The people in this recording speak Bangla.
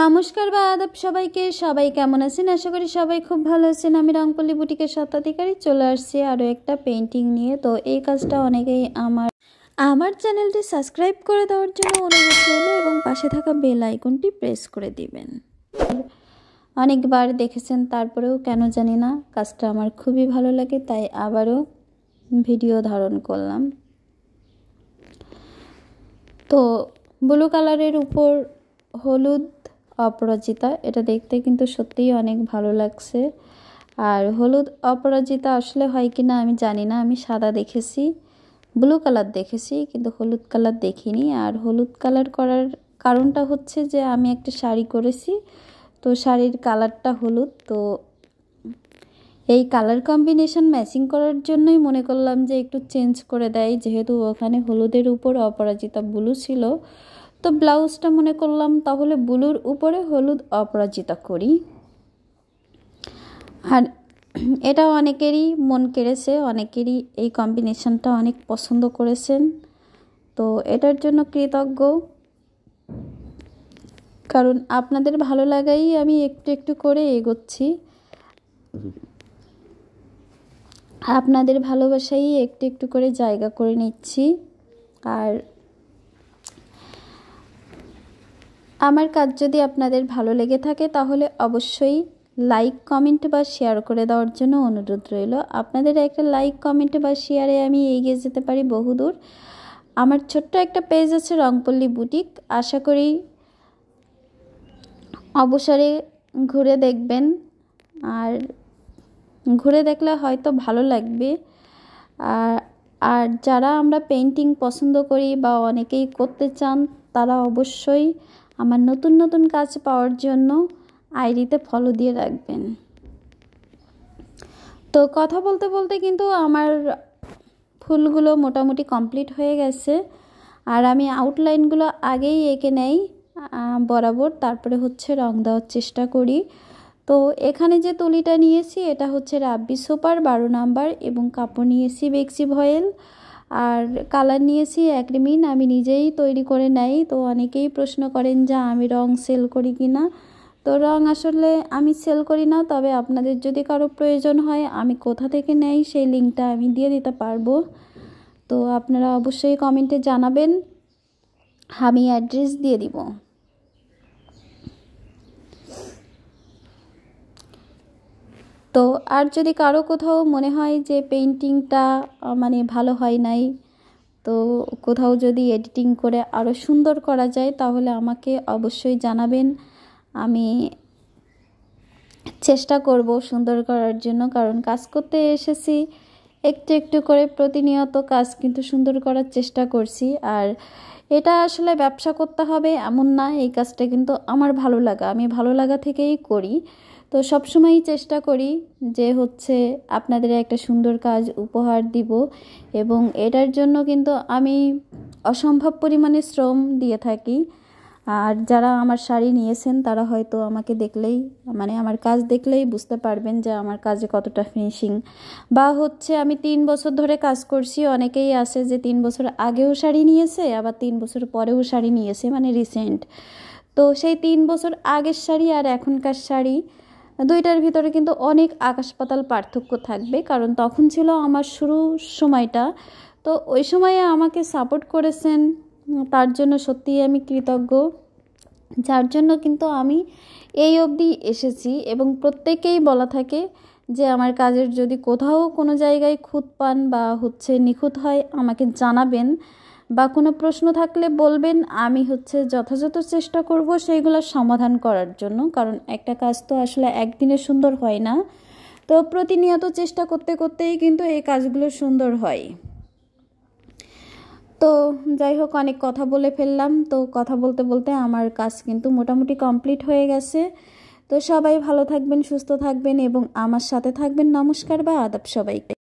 নমস্কার বা আদাব সবাইকে সবাই কেমন আছেন আশা করি সবাই খুব ভালো আছেন আমি রংপল্লী বুটিকের স্বত্বাধিকারী চলে আসছি আরও একটা পেন্টিং নিয়ে তো এই কাজটা অনেকেই আমার আমার চ্যানেলটি সাবস্ক্রাইব করে দেওয়ার জন্য অনুরোধ করল এবং পাশে থাকা বেল আইকনটি প্রেস করে দিবেন অনেকবার দেখেছেন তারপরেও কেন জানি না কাজটা আমার খুবই ভালো লাগে তাই আবারও ভিডিও ধারণ করলাম তো ব্লু কালারের উপর হলুদ অপরাজিতা এটা দেখতে কিন্তু সত্যিই অনেক ভালো লাগছে আর হলুদ অপরাজিতা আসলে হয় কি না আমি জানি না আমি সাদা দেখেছি ব্লু কালার দেখেছি কিন্তু হলুদ কালার দেখিনি আর হলুদ কালার করার কারণটা হচ্ছে যে আমি একটা শাড়ি করেছি তো শাড়ির কালারটা হলুদ তো এই কালার কম্বিনেশন ম্যাচিং করার জন্যই মনে করলাম যে একটু চেঞ্জ করে দেয় যেহেতু ওখানে হলুদের উপর অপরাজিতা ব্লু ছিল তো ব্লাউজটা মনে করলাম তাহলে ব্লুর উপরে হলুদ অপরাজিতা করি আর এটা অনেকেরই মন কেড়েছে অনেকেরই এই কম্বিনেশনটা অনেক পছন্দ করেছেন তো এটার জন্য কৃতজ্ঞ কারণ আপনাদের ভালো লাগাই আমি একটু একটু করে এগোচ্ছি আপনাদের ভালোবাসাই একটু একটু করে জায়গা করে নিচ্ছি আর আমার কাজ যদি আপনাদের ভালো লেগে থাকে তাহলে অবশ্যই লাইক কমেন্ট বা শেয়ার করে দেওয়ার জন্য অনুরোধ রইল আপনাদের একটা লাইক কমেন্ট বা শেয়ারে আমি এগিয়ে যেতে পারি বহুদূর আমার ছোট্ট একটা পেজ আছে রংপল্লী বুটিক আশা করি অবসরে ঘুরে দেখবেন আর ঘুরে দেখলে হয়তো ভালো লাগবে আর আর যারা আমরা পেন্টিং পছন্দ করি বা অনেকেই করতে চান তারা অবশ্যই আমার নতুন নতুন কাজ পাওয়ার জন্য আইডিতে ফলো দিয়ে রাখবেন তো কথা বলতে বলতে কিন্তু আমার ফুলগুলো মোটামুটি কমপ্লিট হয়ে গেছে আর আমি আউটলাইনগুলো আগেই এঁকে নেই বরাবর তারপরে হচ্ছে রং দেওয়ার চেষ্টা করি তো এখানে যে তুলিটা নিয়েছি এটা হচ্ছে রাব্বি সুপার বারো নাম্বার এবং কাপড় নিয়েছি বেক্সি ভয়েল আর কালার নিয়েছি অ্যাগ্রিমিন আমি নিজেই তৈরি করে নেই তো অনেকেই প্রশ্ন করেন যে আমি রং সেল করি কি না তো রং আসলে আমি সেল করি না তবে আপনাদের যদি কারো প্রয়োজন হয় আমি কোথা থেকে নেই সেই লিঙ্কটা আমি দিয়ে দিতে পারবো তো আপনারা অবশ্যই কমেন্টে জানাবেন আমি অ্যাড্রেস দিয়ে দিব তো আর যদি কারো কোথাও মনে হয় যে পেইন্টিংটা মানে ভালো হয় নাই তো কোথাও যদি এডিটিং করে আরও সুন্দর করা যায় তাহলে আমাকে অবশ্যই জানাবেন আমি চেষ্টা করব সুন্দর করার জন্য কারণ কাজ করতে এসেছি একটু একটু করে প্রতিনিয়ত কাজ কিন্তু সুন্দর করার চেষ্টা করছি আর এটা আসলে ব্যবসা করতে হবে এমন না এই কাজটা কিন্তু আমার ভালো লাগা আমি ভালো লাগা থেকেই করি তো সবসময়ই চেষ্টা করি যে হচ্ছে আপনাদের একটা সুন্দর কাজ উপহার দিব এবং এটার জন্য কিন্তু আমি অসম্ভব পরিমাণে শ্রম দিয়ে থাকি আর যারা আমার শাড়ি নিয়েছেন তারা হয়তো আমাকে দেখলেই মানে আমার কাজ দেখলেই বুঝতে পারবেন যে আমার কাজে কতটা ফিনিশিং বা হচ্ছে আমি তিন বছর ধরে কাজ করছি অনেকেই আছে যে তিন বছর আগেও শাড়ি নিয়েছে আবার তিন বছর পরেও শাড়ি নিয়েছে মানে রিসেন্ট তো সেই তিন বছর আগের শাড়ি আর এখনকার শাড়ি দুইটার ভিতরে কিন্তু অনেক আকাশ পাতাল পার্থক্য থাকবে কারণ তখন ছিল আমার শুরু সময়টা তো ওই সময়ে আমাকে সাপোর্ট করেছেন তার জন্য সত্যিই আমি কৃতজ্ঞ যার জন্য কিন্তু আমি এই অবধি এসেছি এবং প্রত্যেকেই বলা থাকে যে আমার কাজের যদি কোথাও কোনো জায়গায় খুঁত পান বা হচ্ছে নিখুঁত হয় আমাকে জানাবেন বা কোনো প্রশ্ন থাকলে বলবেন আমি হচ্ছে যথাযথ চেষ্টা করব সেইগুলোর সমাধান করার জন্য কারণ একটা কাজ তো আসলে একদিনে সুন্দর হয় না তো প্রতিনিয়ত চেষ্টা করতে করতেই কিন্তু এই কাজগুলো সুন্দর হয় তো যাই হোক অনেক কথা বলে ফেললাম তো কথা বলতে বলতে আমার কাজ কিন্তু মোটামুটি কমপ্লিট হয়ে গেছে তো সবাই ভালো থাকবেন সুস্থ থাকবেন এবং আমার সাথে থাকবেন নমস্কার বা আদাব সবাইকে